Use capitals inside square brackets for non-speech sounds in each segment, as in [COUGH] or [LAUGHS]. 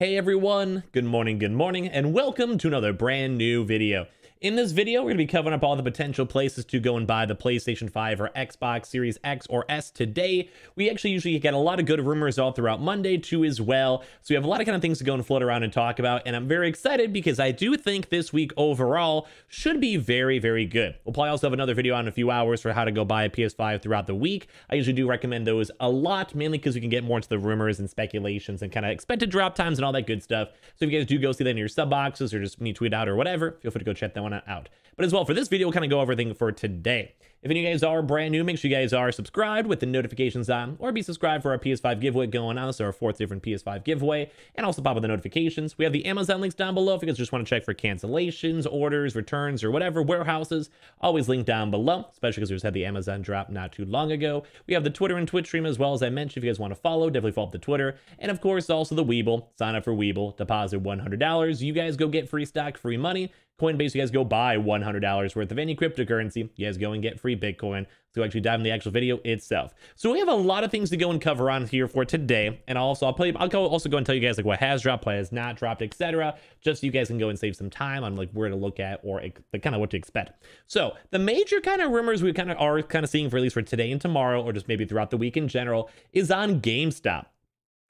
Hey everyone, good morning, good morning, and welcome to another brand new video. In this video, we're going to be covering up all the potential places to go and buy the PlayStation 5 or Xbox Series X or S today. We actually usually get a lot of good rumors all throughout Monday too as well. So we have a lot of kind of things to go and float around and talk about. And I'm very excited because I do think this week overall should be very, very good. We'll probably also have another video on a few hours for how to go buy a PS5 throughout the week. I usually do recommend those a lot, mainly because we can get more into the rumors and speculations and kind of expected drop times and all that good stuff. So if you guys do go see that in your sub boxes or just me tweet out or whatever, feel free to go check that one out. But as well, for this video, we'll kind of go over everything for today. If any of you guys are brand new, make sure you guys are subscribed with the notifications on, or be subscribed for our PS5 giveaway going on. So our fourth different PS5 giveaway, and also pop up the notifications. We have the Amazon links down below if you guys just want to check for cancellations, orders, returns, or whatever warehouses. Always linked down below, especially because we just had the Amazon drop not too long ago. We have the Twitter and Twitch stream as well as I mentioned. If you guys want to follow, definitely follow the Twitter, and of course also the Weeble. Sign up for Weeble, deposit $100. You guys go get free stock, free money. Coinbase, you guys go buy $100 worth of any cryptocurrency. You guys go and get free free Bitcoin to actually dive in the actual video itself. So we have a lot of things to go and cover on here for today. And also, I'll, play, I'll also go and tell you guys like what has dropped, what has not dropped, etc. Just so you guys can go and save some time on like where to look at or like, kind of what to expect. So the major kind of rumors we kind of are kind of seeing for at least for today and tomorrow, or just maybe throughout the week in general, is on GameStop.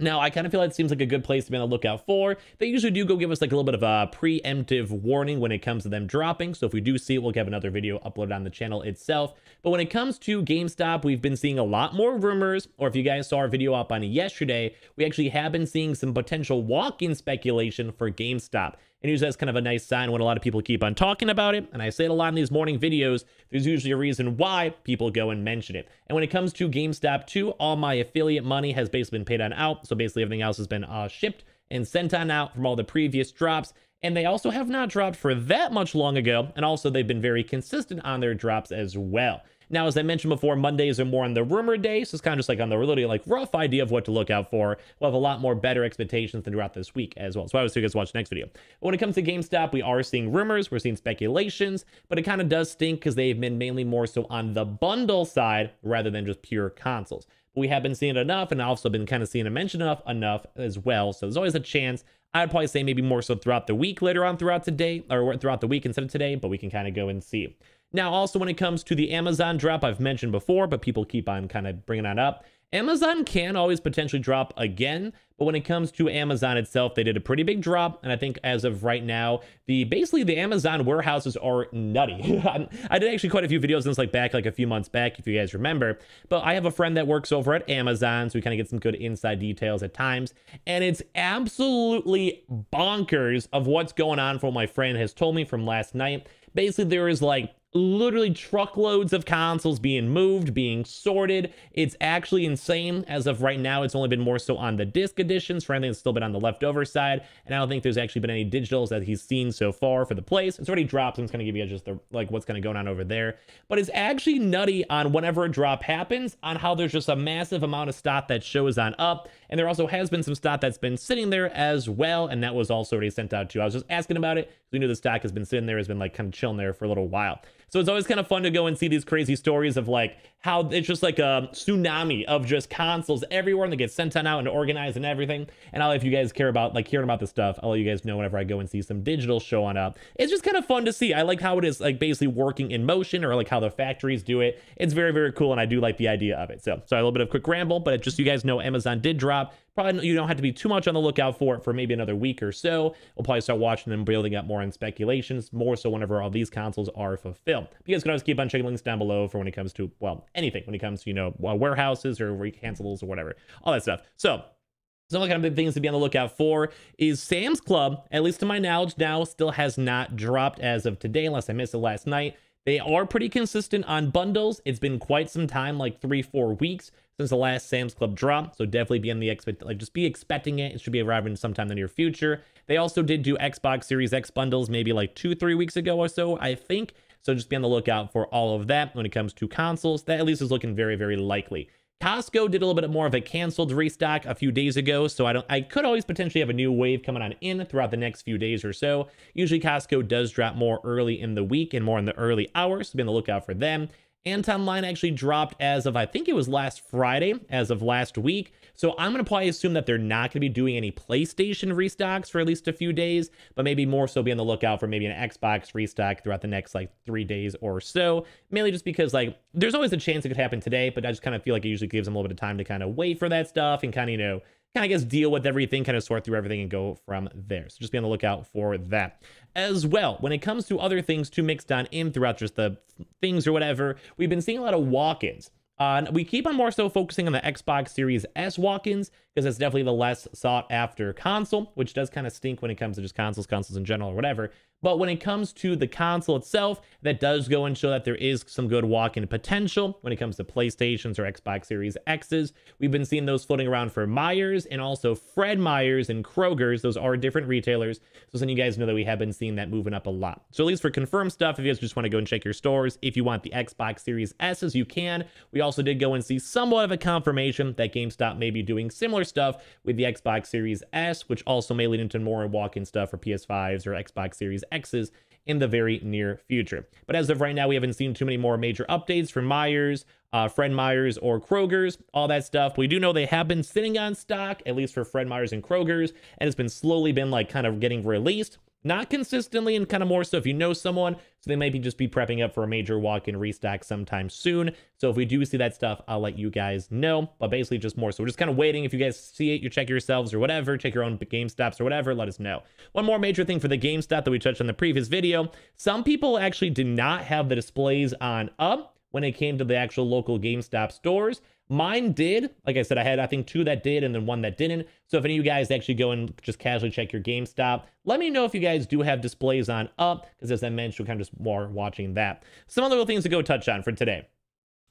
Now, I kind of feel like it seems like a good place to be on the lookout for. They usually do go give us like a little bit of a preemptive warning when it comes to them dropping. So if we do see it, we'll have another video uploaded on the channel itself. But when it comes to GameStop, we've been seeing a lot more rumors. Or if you guys saw our video up on yesterday, we actually have been seeing some potential walk-in speculation for GameStop. And usually that's kind of a nice sign when a lot of people keep on talking about it. And I say it a lot in these morning videos. There's usually a reason why people go and mention it. And when it comes to GameStop 2, all my affiliate money has basically been paid on out. So basically everything else has been uh, shipped and sent on out from all the previous drops and they also have not dropped for that much long ago, and also they've been very consistent on their drops as well. Now, as I mentioned before, Mondays are more on the rumor day, so it's kind of just like on the really like rough idea of what to look out for. We'll have a lot more better expectations than throughout this week as well. So I say you guys watch the next video. But when it comes to GameStop, we are seeing rumors, we're seeing speculations, but it kind of does stink because they've been mainly more so on the bundle side rather than just pure consoles we have been seeing it enough and also been kind of seeing it mentioned enough enough as well. So there's always a chance I'd probably say maybe more so throughout the week later on throughout today or throughout the week instead of today, but we can kind of go and see. Now, also when it comes to the Amazon drop, I've mentioned before, but people keep on kind of bringing that up. Amazon can always potentially drop again. But when it comes to Amazon itself, they did a pretty big drop. And I think as of right now, the basically the Amazon warehouses are nutty. [LAUGHS] I did actually quite a few videos on this like back like a few months back, if you guys remember. But I have a friend that works over at Amazon, so we kind of get some good inside details at times. And it's absolutely bonkers of what's going on for what my friend has told me from last night. Basically, there is like literally truckloads of consoles being moved, being sorted. It's actually insane. As of right now, it's only been more so on the disc editions. For anything that's still been on the leftover side. And I don't think there's actually been any digitals that he's seen so far for the place. It's already dropped. So I'm just going to give you just the, like what's going to go on over there. But it's actually nutty on whenever a drop happens on how there's just a massive amount of stock that shows on up. And there also has been some stock that's been sitting there as well. And that was also already sent out too. I was just asking about it. We knew the stock has been sitting there, has been like kind of chilling there for a little while. So it's always kind of fun to go and see these crazy stories of like how it's just like a tsunami of just consoles everywhere and they get sent on out and organized and everything. And I'll if you guys care about like hearing about this stuff, I'll let you guys know whenever I go and see some digital show on up. It's just kind of fun to see. I like how it is like basically working in motion or like how the factories do it. It's very, very cool. And I do like the idea of it. So sorry, a little bit of quick ramble, but just you guys know Amazon did drop probably you don't have to be too much on the lookout for it for maybe another week or so. We'll probably start watching them building up more in speculations, more so whenever all these consoles are fulfilled. But you guys can always keep on checking links down below for when it comes to, well, anything, when it comes to, you know, uh, warehouses or recancels or whatever, all that stuff. So some of the kind of things to be on the lookout for is Sam's Club, at least to my knowledge now, still has not dropped as of today, unless I missed it last night. They are pretty consistent on bundles. It's been quite some time, like three, four weeks since the last Sam's Club drop. So definitely be in the expect like just be expecting it. It should be arriving sometime in the near future. They also did do Xbox Series X bundles maybe like two, three weeks ago or so, I think. So just be on the lookout for all of that when it comes to consoles. That at least is looking very, very likely. Costco did a little bit more of a canceled restock a few days ago, so I don't I could always potentially have a new wave coming on in throughout the next few days or so. Usually Costco does drop more early in the week and more in the early hours, so be on the lookout for them. Anton line actually dropped as of, I think it was last Friday, as of last week. So I'm going to probably assume that they're not going to be doing any PlayStation restocks for at least a few days, but maybe more so be on the lookout for maybe an Xbox restock throughout the next like three days or so. Mainly just because like there's always a chance it could happen today, but I just kind of feel like it usually gives them a little bit of time to kind of wait for that stuff and kind of, you know, kind of, I guess, deal with everything, kind of sort through everything and go from there. So just be on the lookout for that as well. When it comes to other things to mix down in throughout just the things or whatever, we've been seeing a lot of walk-ins. Uh, we keep on more so focusing on the Xbox Series S walk-ins because it's definitely the less sought after console, which does kind of stink when it comes to just consoles, consoles in general or whatever. But when it comes to the console itself, that does go and show that there is some good walk-in potential when it comes to PlayStations or Xbox Series X's. We've been seeing those floating around for Myers and also Fred Myers and Kroger's. Those are different retailers. So some of you guys know that we have been seeing that moving up a lot. So at least for confirmed stuff, if you guys just want to go and check your stores, if you want the Xbox Series S's, you can. We also did go and see somewhat of a confirmation that GameStop may be doing similar stuff with the Xbox Series S, which also may lead into more walk-in stuff for PS5s or Xbox Series X's in the very near future. But as of right now, we haven't seen too many more major updates from Myers, uh, Fred Myers, or Kroger's, all that stuff. We do know they have been sitting on stock, at least for Fred Myers and Kroger's, and it's been slowly been like kind of getting released. Not consistently and kind of more so if you know someone. So they maybe just be prepping up for a major walk-in restock sometime soon. So if we do see that stuff, I'll let you guys know. But basically just more so we're just kind of waiting. If you guys see it, you check yourselves or whatever, check your own game stops or whatever, let us know. One more major thing for the game stop that we touched on the previous video. Some people actually did not have the displays on up when it came to the actual local GameStop stores. Mine did. Like I said, I had, I think, two that did and then one that didn't. So if any of you guys actually go and just casually check your GameStop, let me know if you guys do have displays on up, because as I mentioned, we're kind of just more watching that. Some other little things to go touch on for today.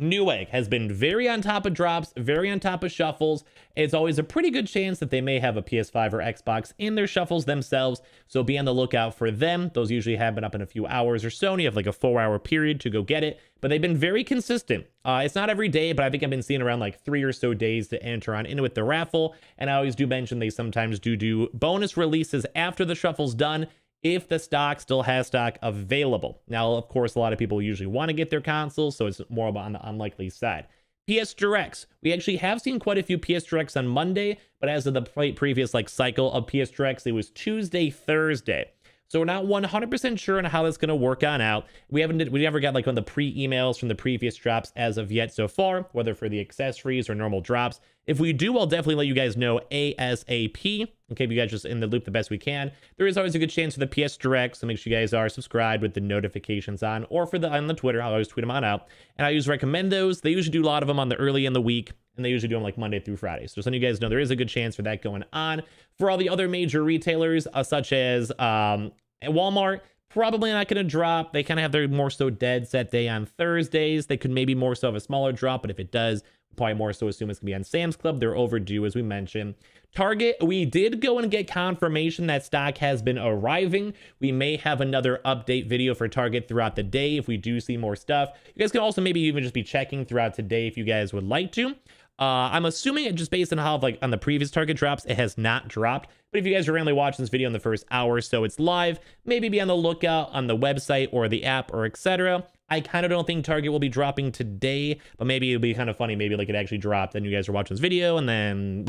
Newegg has been very on top of drops, very on top of shuffles. It's always a pretty good chance that they may have a PS5 or Xbox in their shuffles themselves, so be on the lookout for them. Those usually happen up in a few hours or so, and you have like a four-hour period to go get it, but they've been very consistent. Uh, it's not every day, but I think I've been seeing around like three or so days to enter on in with the raffle, and I always do mention they sometimes do do bonus releases after the shuffle's done, if the stock still has stock available. Now, of course, a lot of people usually want to get their consoles, so it's more on the unlikely side. PS Directs. We actually have seen quite a few PS Directs on Monday, but as of the previous like cycle of PS Directs, it was Tuesday, Thursday. So we're not 100% sure on how that's going to work on out. We haven't, we never got like on the pre-emails from the previous drops as of yet so far, whether for the accessories or normal drops. If we do, I'll definitely let you guys know ASAP. Okay, you guys just in the loop the best we can. There is always a good chance for the PS Direct, so make sure you guys are subscribed with the notifications on, or for the on the Twitter, I'll always tweet them on out. And I always recommend those. They usually do a lot of them on the early in the week and they usually do them like Monday through Friday. So just letting you guys know there is a good chance for that going on. For all the other major retailers, uh, such as um, Walmart, probably not going to drop. They kind of have their more so dead set day on Thursdays. They could maybe more so have a smaller drop, but if it does, probably more so assume it's going to be on Sam's Club. They're overdue, as we mentioned. Target, we did go and get confirmation that stock has been arriving. We may have another update video for Target throughout the day if we do see more stuff. You guys can also maybe even just be checking throughout today if you guys would like to. Uh, I'm assuming it just based on how like on the previous target drops, it has not dropped. But if you guys are randomly watching this video in the first hour or so it's live, maybe be on the lookout on the website or the app or etc. I kind of don't think Target will be dropping today, but maybe it'll be kind of funny. Maybe like it actually dropped and you guys are watching this video and then,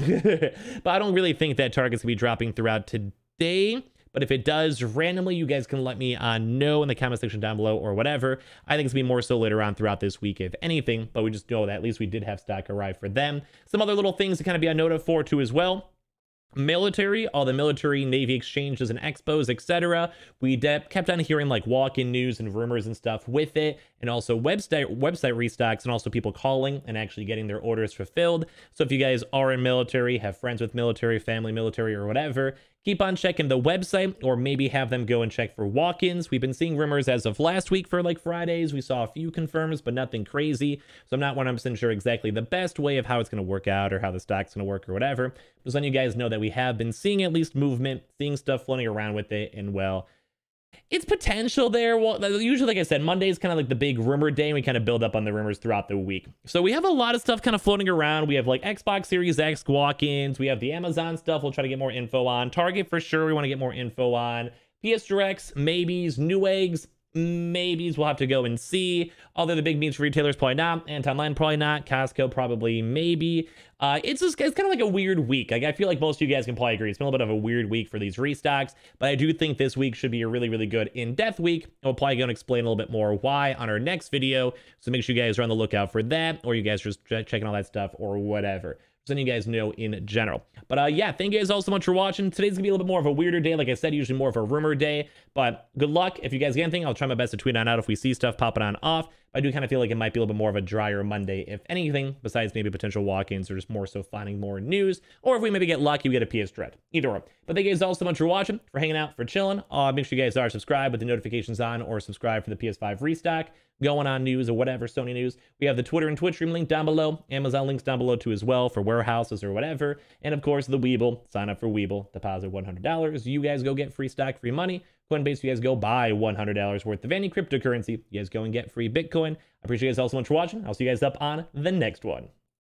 [LAUGHS] but I don't really think that Target's gonna be dropping throughout today. But if it does randomly, you guys can let me uh, know in the comment section down below or whatever. I think it's going to be more so later on throughout this week, if anything. But we just know that at least we did have stock arrive for them. Some other little things to kind of be on note of for too as well military, all the military, navy exchanges and expos, etc. We de- kept on hearing like walk-in news and rumors and stuff with it, and also website website restocks, and also people calling and actually getting their orders fulfilled. So if you guys are in military, have friends with military, family military, or whatever, keep on checking the website, or maybe have them go and check for walk-ins. We've been seeing rumors as of last week for like Fridays. We saw a few confirms, but nothing crazy. So I'm not 100% sure exactly the best way of how it's going to work out or how the stock's going to work or whatever. Just letting you guys know that we have been seeing at least movement, seeing stuff floating around with it, and well, it's potential there. Well, usually, like I said, Monday is kind of like the big rumor day, and we kind of build up on the rumors throughout the week. So we have a lot of stuff kind of floating around. We have like Xbox Series X walk-ins. We have the Amazon stuff. We'll try to get more info on Target for sure. We want to get more info on PS Directs, maybes, new eggs, Maybe we'll have to go and see. Although the big meats retailers probably not, Anton Line probably not, Costco probably maybe. Uh, it's just it's kind of like a weird week. Like I feel like most of you guys can probably agree. It's been a little bit of a weird week for these restocks, but I do think this week should be a really really good in depth week. We'll probably go and explain a little bit more why on our next video. So make sure you guys are on the lookout for that, or you guys are just checking all that stuff or whatever then you guys know in general. But uh, yeah, thank you guys all so much for watching. Today's gonna be a little bit more of a weirder day. Like I said, usually more of a rumor day. But good luck. If you guys get anything, I'll try my best to tweet on out if we see stuff popping on off. I do kind of feel like it might be a little bit more of a drier Monday, if anything, besides maybe potential walk-ins or just more so finding more news. Or if we maybe get lucky, we get a PS Dread. Either or. But thank you guys all so much for watching, for hanging out, for chilling. Uh, make sure you guys are subscribed with the notifications on or subscribe for the PS5 restock going on news or whatever Sony news. We have the Twitter and Twitch stream link down below, Amazon links down below too as well for warehouses or whatever, and of course the Weeble. Sign up for Weeble, deposit $100. You guys go get free stock, free money. Coinbase, you guys go buy $100 worth of any cryptocurrency. You guys go and get free Bitcoin. I appreciate you guys all so much for watching. I'll see you guys up on the next one.